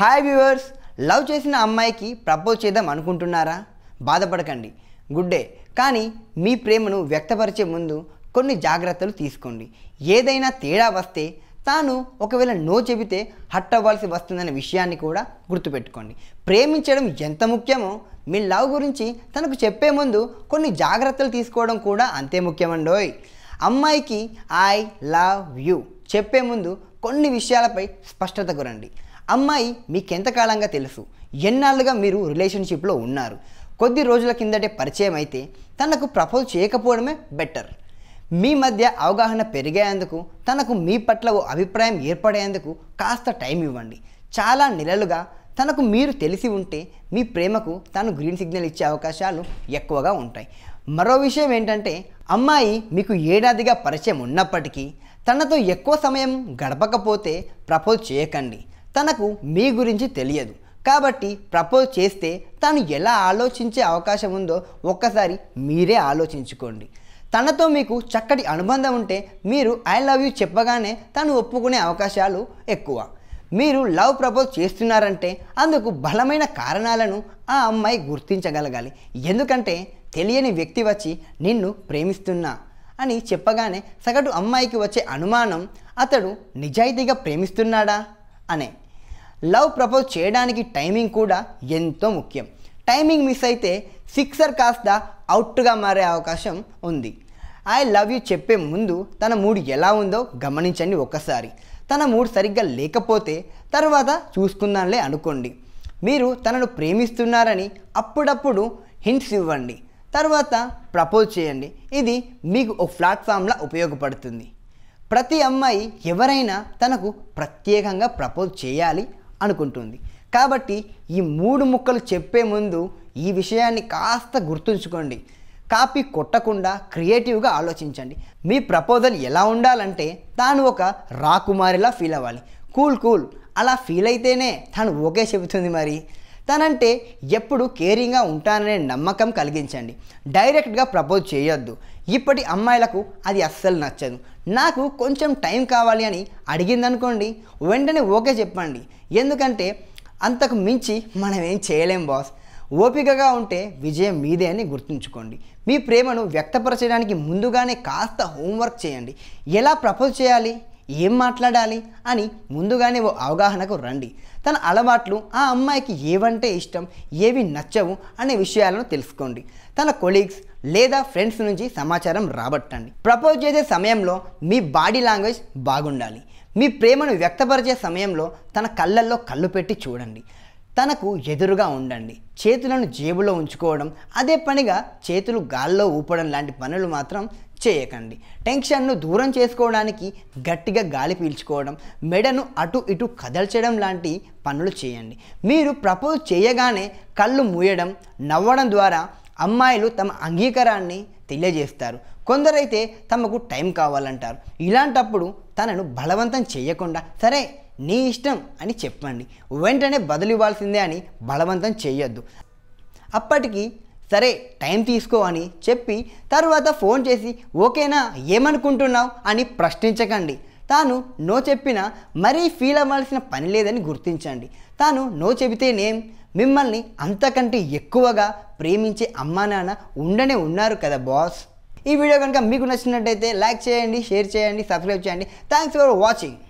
hi viewers love చేసిన అమ్మాయికి propose చేద్దాం అనుకుంటున్నారా బాధపడకండి గుడ్ డే కానీ మీ ప్రేమను వ్యక్తపరిచే ముందు కొన్ని జాగ్రత్తలు తీసుకోండి ఏదైనా తేడా వస్తే తాను ఒకవేళ నో చెబితే హట్ అవ్వాల్సి వస్తుందనే విషయాన్ని కూడా గుర్తుపెట్టుకోండి ప్రేమించడం ఎంత ముఖ్యమో మీ లవ్ గురించి తనకు చెప్పే ముందు కొన్ని జాగ్రత్తలు తీసుకోవడం కూడా అంతే ముఖ్యమండోయ్ అమ్మాయికి ఐ లవ్ యూ చెప్పే ముందు కొన్ని విషయాలపై స్పష్టత కురండి అమ్మాయి మీకెంతకాలంగా తెలుసు ఎన్నాళ్ళుగా మీరు రిలేషన్షిప్లో ఉన్నారు కొద్ది రోజుల కిందటే పరిచయం అయితే తనకు ప్రపోజ్ చేయకపోవడమే బెటర్ మీ మధ్య అవగాహన పెరిగేందుకు తనకు మీ పట్ల ఓ అభిప్రాయం ఏర్పడేందుకు కాస్త టైం ఇవ్వండి చాలా నెలలుగా తనకు మీరు తెలిసి ఉంటే మీ ప్రేమకు తను గ్రీన్ సిగ్నల్ ఇచ్చే అవకాశాలు ఎక్కువగా ఉంటాయి మరో విషయం ఏంటంటే అమ్మాయి మీకు ఏడాదిగా పరిచయం ఉన్నప్పటికీ తనతో ఎక్కువ సమయం గడపకపోతే ప్రపోజ్ చేయకండి తనకు మీ గురించి తెలియదు కాబట్టి ప్రపోజ్ చేస్తే తను ఎలా ఆలోచించే అవకాశం ఉందో ఒక్కసారి మీరే ఆలోచించుకోండి తనతో మీకు చక్కటి అనుబంధం ఉంటే మీరు ఐ లవ్ యూ చెప్పగానే తను ఒప్పుకునే అవకాశాలు ఎక్కువ మీరు లవ్ ప్రపోజ్ చేస్తున్నారంటే అందుకు బలమైన కారణాలను ఆ అమ్మాయి గుర్తించగలగాలి ఎందుకంటే తెలియని వ్యక్తి వచ్చి నిన్ను ప్రేమిస్తున్నా అని చెప్పగానే సగటు అమ్మాయికి వచ్చే అనుమానం అతడు నిజాయితీగా ప్రేమిస్తున్నాడా అనే లవ్ ప్రపోజ్ చేయడానికి టైమింగ్ కూడా ఎంతో ముఖ్యం టైమింగ్ మిస్ అయితే సిక్సర్ కాస్త అవుట్గా మారే అవకాశం ఉంది ఐ లవ్ యూ చెప్పే ముందు తన మూడ్ ఎలా ఉందో గమనించండి ఒక్కసారి తన మూడ్ సరిగ్గా లేకపోతే తర్వాత చూసుకుందాంలే అనుకోండి మీరు తనను ప్రేమిస్తున్నారని అప్పుడప్పుడు హింట్స్ ఇవ్వండి తర్వాత ప్రపోజ్ చేయండి ఇది మీకు ఒక ప్లాట్ఫామ్లా ఉపయోగపడుతుంది ప్రతి అమ్మాయి ఎవరైనా తనకు ప్రత్యేకంగా ప్రపోజ్ చేయాలి అనుకుంటుంది కాబట్టి ఈ మూడు ముక్కలు చెప్పే ముందు ఈ విషయాన్ని కాస్త గుర్తుంచుకోండి కాపీ కొట్టకుండా క్రియేటివ్గా ఆలోచించండి మీ ప్రపోజల్ ఎలా ఉండాలంటే తాను ఒక రాకుమారిలా ఫీల్ అవ్వాలి కూల్ కూల్ అలా ఫీల్ అయితేనే తను ఓకే చెబుతుంది మరి తనంటే ఎప్పుడు కేరింగ్గా ఉంటాననే నమ్మకం కలిగించండి డైరెక్ట్గా ప్రపోజ్ చేయొద్దు ఇప్పటి అమ్మాయిలకు అది అస్సలు నచ్చదు నాకు కొంచెం టైం కావాలి అని అడిగిందనుకోండి వెంటనే ఓకే చెప్పండి ఎందుకంటే అంతకు మించి మనం ఏం చేయలేం బాస్ ఓపికగా ఉంటే విజయం మీదే అని గుర్తుంచుకోండి మీ ప్రేమను వ్యక్తపరచడానికి ముందుగానే కాస్త హోంవర్క్ చేయండి ఎలా ప్రపోజ్ చేయాలి ఏం మాట్లాడాలి అని ముందుగానే ఓ అవగాహనకు రండి తన అలవాట్లు ఆ అమ్మాయికి ఏవంటే ఇష్టం ఏవి నచ్చవు అనే విషయాలను తెలుసుకోండి తన కొలీగ్స్ లేదా ఫ్రెండ్స్ నుంచి సమాచారం రాబట్టండి ప్రపోజ్ చేసే సమయంలో మీ బాడీ లాంగ్వేజ్ బాగుండాలి మీ ప్రేమను వ్యక్తపరిచే సమయంలో తన కళ్ళల్లో కళ్ళు పెట్టి చూడండి తనకు ఎదురుగా ఉండండి చేతులను జేబులో ఉంచుకోవడం అదే పనిగా చేతులు గాల్లో ఊపడం లాంటి పనులు మాత్రం చేయకండి టెన్షన్ను దూరం చేసుకోవడానికి గట్టిగా గాలి పీల్చుకోవడం మెడను అటు ఇటు కదల్చడం లాంటి పనులు చేయండి మీరు ప్రపోజ్ చేయగానే కళ్ళు మూయడం నవ్వడం ద్వారా అమ్మాయిలు తమ అంగీకారాన్ని తెలియజేస్తారు కొందరైతే తమకు టైం కావాలంటారు ఇలాంటప్పుడు తనను బలవంతం చేయకుండా సరే నీ ఇష్టం అని చెప్పండి వెంటనే బదులివ్వాల్సిందే అని బలవంతం చేయొద్దు అప్పటికి సరే టైం తీసుకో అని చెప్పి తర్వాత ఫోన్ చేసి ఓకేనా ఏమనుకుంటున్నావు అని ప్రశ్నించకండి తాను నో చెప్పినా మరీ ఫీల్ అవ్వాల్సిన పని లేదని గుర్తించండి తాను నో చెబితేనేం మిమ్మల్ని అంతకంటే ఎక్కువగా ప్రేమించే అమ్మా నాన్న ఉండనే ఉన్నారు కదా బాస్ ఈ వీడియో కనుక మీకు నచ్చినట్టయితే లైక్ చేయండి షేర్ చేయండి సబ్స్క్రైబ్ చేయండి థ్యాంక్స్ ఫర్ వాచింగ్